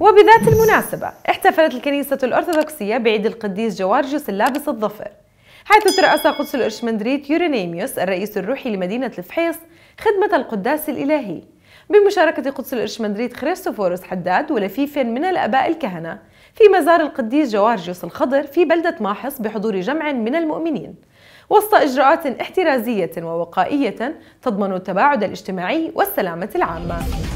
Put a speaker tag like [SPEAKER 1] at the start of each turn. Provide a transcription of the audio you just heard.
[SPEAKER 1] وبذات المناسبة احتفلت الكنيسة الأرثوذكسية بعيد القديس جوارجيوس اللابس الظفر حيث ترأس قدس الإرشمندريت يورينيميوس الرئيس الروحي لمدينة الفحيص خدمة القداس الإلهي بمشاركة قدس الإرشمندريت خريستوفوروس حداد ولفيف من الآباء الكهنة في مزار القديس جوارجيوس الخضر في بلدة ماحص بحضور جمع من المؤمنين وسط إجراءات احترازية ووقائية تضمن التباعد الاجتماعي والسلامة العامة